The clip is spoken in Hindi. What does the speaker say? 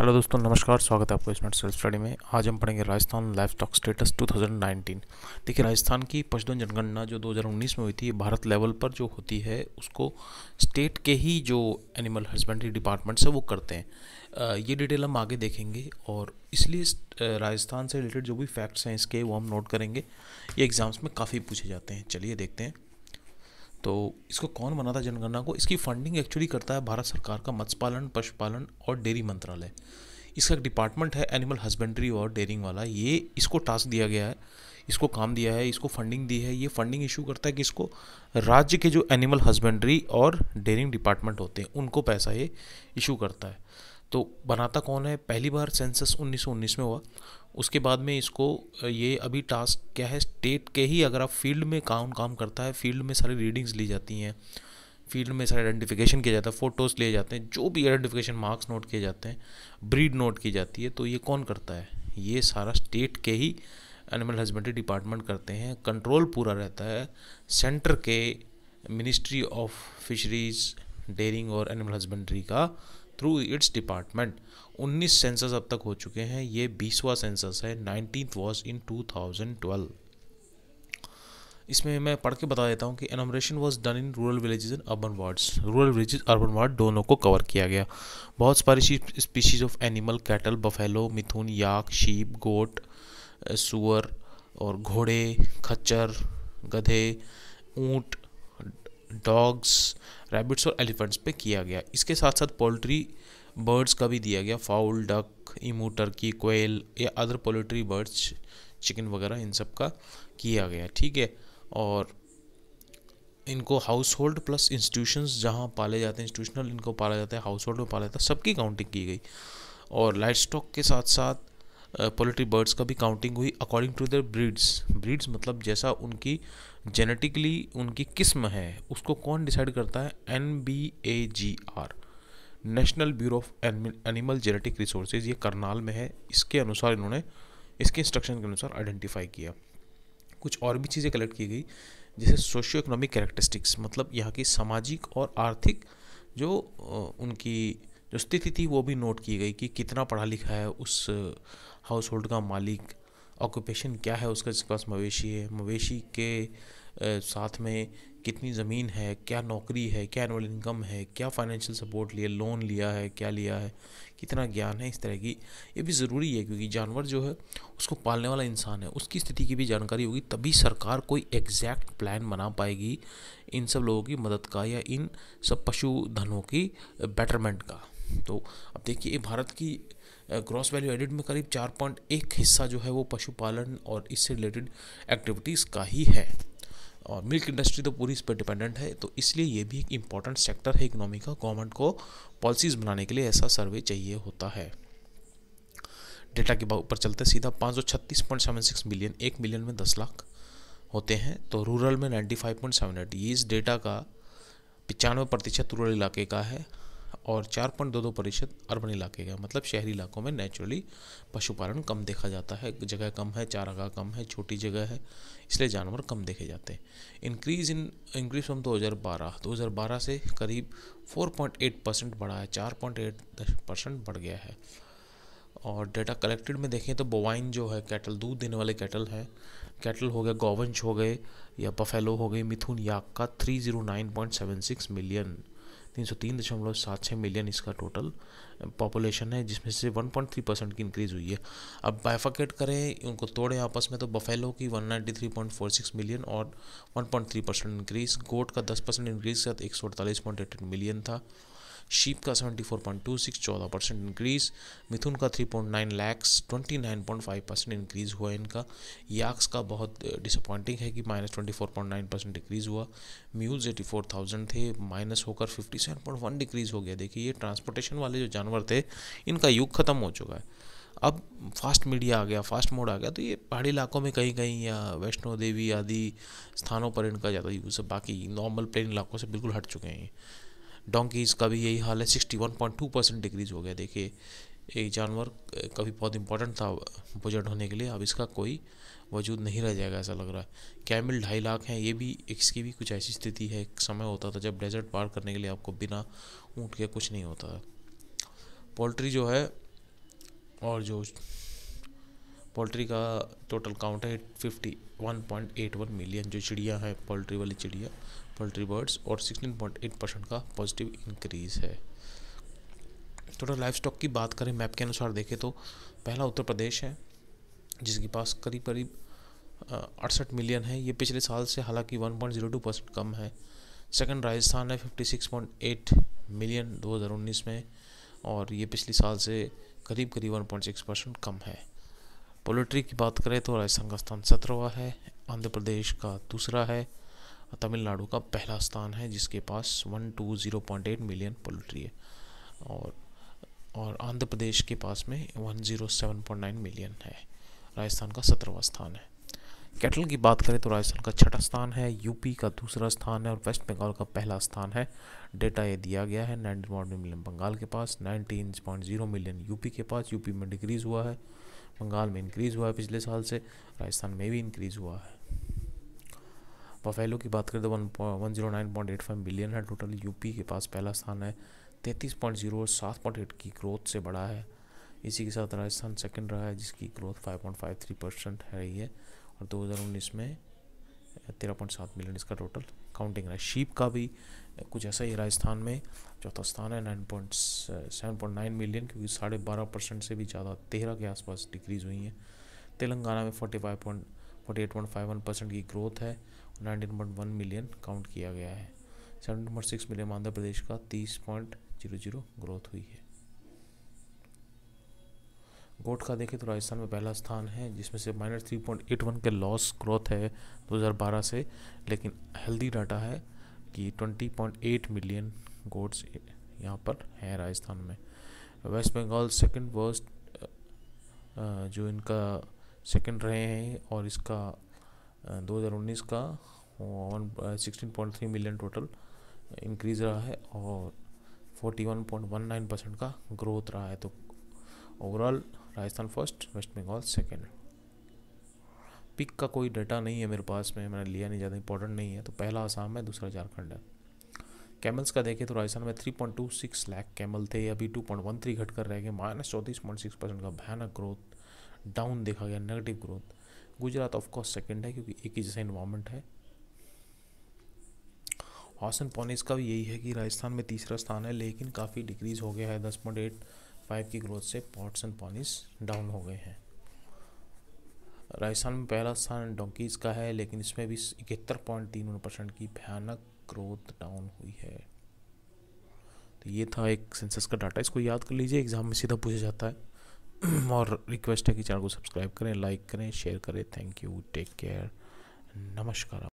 हेलो दोस्तों नमस्कार स्वागत है आपको स्मार्ट सेल्फ स्टडी में आज हम पढ़ेंगे राजस्थान लाइफ स्टॉक स्टेटस 2019 देखिए राजस्थान की पशुधन जनगणना जो 2019 में हुई थी भारत लेवल पर जो होती है उसको स्टेट के ही जो एनिमल हस्बेंड्री डिपार्टमेंट्स है वो करते हैं ये डिटेल हम आगे देखेंगे और इसलिए राजस्थान से रिलेटेड जो भी फैक्ट्स हैं इसके वो हम नोट करेंगे ये एग्ज़ाम्स में काफ़ी पूछे जाते हैं चलिए देखते हैं तो इसको कौन बना था जनगणना को इसकी फंडिंग एक्चुअली करता है भारत सरकार का मत्स्य पालन पशुपालन और डेयरी मंत्रालय इसका एक डिपार्टमेंट है एनिमल हस्बेंड्री और डेयरिंग वाला ये इसको टास्क दिया गया है इसको काम दिया है इसको फंडिंग दी है ये फंडिंग इशू करता है कि इसको राज्य के जो एनिमल हस्बेंड्री और डेयरिंग डिपार्टमेंट होते हैं उनको पैसा ये इशू करता है तो बनाता कौन है पहली बार सेंसस 1919 में हुआ उसके बाद में इसको ये अभी टास्क क्या है स्टेट के ही अगर आप फील्ड में काम काम करता है फील्ड में सारी रीडिंग्स ली जाती हैं फील्ड में सारे आइडेंटिफिकेशन किया जाता है फ़ोटोज़ लिए जाते हैं जो भी आइडेंटिफिकेशन मार्क्स नोट किए जाते हैं ब्रीड नोट की जाती है तो ये कौन करता है ये सारा स्टेट के ही एनिमल हस्बेंड्री डिपार्टमेंट करते हैं कंट्रोल पूरा रहता है सेंटर के मिनिस्ट्री ऑफ फिशरीज़ डेयरिंग और एनिमल हस्बेंड्री का थ्रू इट्स डिपार्टमेंट 19 सेंसस अब तक हो चुके हैं ये बीसवा सेंसस है नाइनटीन वॉज इन 2012 इसमें मैं पढ़ के बता देता हूँ कि enumeration was done in rural villages and urban wards rural villages urban ward दोनों को कवर किया गया बहुत सारी species of animal cattle buffalo mithun yak sheep goat सुअर और घोड़े खच्चर गधे ऊंट डॉग्स रैबिट्स और एलिफेंट्स पे किया गया इसके साथ साथ पोल्ट्री बर्ड्स का भी दिया गया फाउल डक इमू टर्की कोयल या अदर पोल्ट्री बर्ड्स चिकन वगैरह इन सब का किया गया ठीक है और इनको हाउस होल्ड प्लस इंस्टीट्यूशंस जहाँ पाले जाते हैं इंस्टीट्यूशनल इनको पाला जाता है हाउस होल्ड में पाला जाता है सबकी काउंटिंग की गई और लाइट स्टॉक के साथ साथ पोल्ट्री बर्ड्स का भी काउंटिंग हुई according to their breeds breeds मतलब जैसा उनकी जेनेटिकली उनकी किस्म है उसको कौन डिसाइड करता है N B A G R national bureau of animal genetic resources ये करनाल में है इसके अनुसार इन्होंने इसके इंस्ट्रक्शन के अनुसार आइडेंटिफाई किया कुछ और भी चीज़ें कलेक्ट की गई जैसे सोशियो इकोनॉमिक कैरेक्टरिस्टिक्स मतलब यहाँ की सामाजिक और आर्थिक जो उनकी जो स्थिति थी वो भी नोट की गई कि कितना पढ़ा लिखा है उस हाउस होल्ड का मालिक ऑक्यूपेशन क्या है उसका जिसके पास मवेशी है मवेशी के साथ में कितनी ज़मीन है क्या नौकरी है क्या एनुअल इनकम है क्या फाइनेंशियल सपोर्ट लिया लोन लिया है क्या लिया है कितना ज्ञान है इस तरह की ये भी ज़रूरी है क्योंकि जानवर जो है उसको पालने वाला इंसान है उसकी स्थिति की भी जानकारी होगी तभी सरकार कोई एग्जैक्ट प्लान बना पाएगी इन सब लोगों की मदद का या इन सब पशुधनों की बेटरमेंट का तो अब देखिए भारत की ग्रॉस वैल्यू एडिड में करीब चार पॉइंट एक हिस्सा जो है वो पशुपालन और इससे रिलेटेड एक्टिविटीज़ का ही है और मिल्क इंडस्ट्री तो पूरी इस पर डिपेंडेंट है तो इसलिए ये भी एक इम्पॉर्टेंट सेक्टर है इकोनॉमी का गवर्नमेंट को पॉलिसीज़ बनाने के लिए ऐसा सर्वे चाहिए होता है डेटा के ऊपर चलते सीधा पाँच सौ छत्तीस पॉइंट सेवन सिक्स मिलियन एक मिलियन में दस लाख होते हैं तो रूरल में ninety five point seven eight ये इस डेटा का पचानवे प्रतिशत रूरल इलाके का है और चार पॉइंट दो दो प्रतिशत अर्बन इलाके का मतलब शहरी इलाकों में नेचुरली पशुपालन कम देखा जाता है जगह कम है चारागाह कम है छोटी जगह है इसलिए जानवर कम देखे जाते हैं इंक्रीज इन इंक्रीज फ्रॉम 2012 2012 से करीब 4.8 परसेंट बढ़ा है 4.8 परसेंट बढ़ गया है और डेटा कलेक्टेड में देखें तो बोवाइन जो है कैटल दूध देने वाले कैटल हैं कैटल हो गए गोवंश हो गए या बफेलो हो गई मिथुन याक का थ्री मिलियन तीन सौ तीन दशमलव सात छः मिलियन इसका टोटल पॉपुलेशन है जिसमें से वन पॉइंट थ्री परसेंट की इंक्रीज़ हुई है अब बाइफाकेट करें उनको तोड़ें आपस में तो बफेलो की one ninety three point four six million और one point three percent increase goat का दस परसेंट इंक्रीज़ के साथ एक सौ अड़तालीस पॉइंट एट मिलियन था शीप का 74.26 चौदह परसेंट इंक्रीज मिथुन का 3.9 लैक्स 29.5 परसेंट इंक्रीज हुआ इनका याक्स का बहुत डिसअपॉइंटिंग है कि माइनस ट्वेंटी परसेंट डिक्रीज हुआ म्यूज 84,000 थे माइनस होकर 57.1 डिक्रीज हो गया देखिए ये ट्रांसपोर्टेशन वाले जो जानवर थे इनका युग ख़त्म हो चुका है अब फास्ट मीडिया आ गया फास्ट मोड आ गया तो ये पहाड़ी इलाकों में कहीं कहीं या वैष्णो देवी आदि स्थानों पर इनका ज़्यादा यूज़ है बाकी नॉर्मल प्लेन इलाकों से बिल्कुल हट चुके हैं डोंकीज़ का भी यही हाल है sixty one point two percent decrease हो गया देखिए एक जानवर कभी बहुत इंपॉर्टेंट था बुजट होने के लिए अब इसका कोई वजूद नहीं रह जाएगा ऐसा लग रहा है कैमिल ढाई लाख हैं ये भी इसकी भी कुछ ऐसी स्थिति है एक समय होता था जब डेजर्ट पार करने के लिए आपको बिना ऊँट के कुछ नहीं होता पोल्ट्री जो है और जो पोल्ट्री का टोटल काउंट है fifty one point eight one million जो चिड़िया है पोल्ट्री वाली चिड़िया पोल्ट्री बर्ड्स और सिक्सटीन पॉइंट एट परसेंट का पॉजिटिव इंक्रीज है टोटल लाइफ स्टॉक की बात करें मैप के अनुसार देखें तो पहला उत्तर प्रदेश है जिसके पास करीब करीब अड़सठ मिलियन है ये पिछले साल से हालांकि टू परसेंट कम है सेकंड राजस्थान है एट मिलियन उन्नीस में और ये पिछले साल से करीब करीब सिक्स परसेंट कम है पोल्ट्री की बात करें तो राजस्थान का स्थान सत्रहवा है आंध्र प्रदेश का दूसरा है तमिलनाडु का पहला स्थान है जिसके पास one two zero point eight million poultry है और और आंध्र प्रदेश के पास में one zero seven point nine million है राजस्थान का सत्रहवा स्थान है कैटल की बात करें तो राजस्थान का छठा स्थान है यूपी का दूसरा स्थान है और वेस्ट बंगाल का पहला स्थान है डेटा ये दिया गया है नाइनटीन पॉइंट मिलियन बंगाल के पास nineteen point zero million UP के पास यूपी में डिक्रीज़ हुआ है बंगाल में इंक्रीज़ हुआ है पिछले साल से राजस्थान में भी इंक्रीज़ हुआ है बफेलो की बात करें तो one one zero nine point eight five million है टोटल यूपी के पास पहला स्थान है तैंतीस पॉइंट जीरो और सात पॉइंट एट की ग्रोथ से बढ़ा है इसी के साथ राजस्थान सेकंड रहा है जिसकी growth five point five three percent है रही है और दो हज़ार उन्नीस में तेरह पॉइंट सात मिलियन इसका टोटल काउंटिंग रहा है शीप का भी कुछ ऐसा ही राजस्थान में चौथा स्थान है nine point seven point nine million क्योंकि साढ़े बारह परसेंट से भी ज़्यादा तेरह के आसपास डिक्रीज़ हुई हैं तेलंगाना में forty five point forty eight point five one percent की ग्रोथ है nineteen point one million count किया गया है seven point six million Andhra Pradesh का तीस पॉइंट जीरो जीरो ग्रोथ हुई है गोट का देखें तो राजस्थान में पहला स्थान है जिसमें से minus three point eight one के लॉस ग्रोथ है 2012 से लेकिन हेल्दी डाटा है कि 20.8 मिलियन गोट्स यहाँ पर हैं राजस्थान में वेस्ट बंगाल सेकंड वर्स्ट जो इनका सेकंड रहे हैं और इसका 2019 का sixteen point three million total increase रहा है और 41.19 परसेंट का ग्रोथ रहा है तो overall Rajasthan first West Bengal second pig का कोई डाटा नहीं है मेरे पास में मैंने लिया नहीं ज़्यादा इंपॉर्टेंट नहीं है तो पहला आसाम है दूसरा झारखंड है कैमल्स का देखें तो राजस्थान में 3.26 लाख कैमल थे अभी 2.13 घटकर रह गए माइनस चौंतीस पॉइंट सिक्स परसेंट का भयानक ग्रोथ डाउन देखा गया negative growth Gujarat of course second है क्योंकि एक ही जैसा इन्वामेंट है हॉसन पॉनिस का भी यही है कि राजस्थान में तीसरा स्थान है लेकिन काफ़ी डिक्रीज़ हो गया है दस पॉइंट एट पाइप की ग्रोथ से पॉट्स एंड पॉनिस डाउन हो गए हैं राजस्थान में पहला स्थान डोंकीज का है लेकिन इसमें भी इकहत्तर पॉइंट तीन परसेंट की भयानक ग्रोथ डाउन हुई है तो ये था एक सेंसस का डाटा इसको याद कर लीजिए एग्जाम में सीधा पूछा जाता है और रिक्वेस्ट है कि चैनल को सब्सक्राइब करें लाइक करें शेयर करें थैंक यू टेक केयर नमस्कार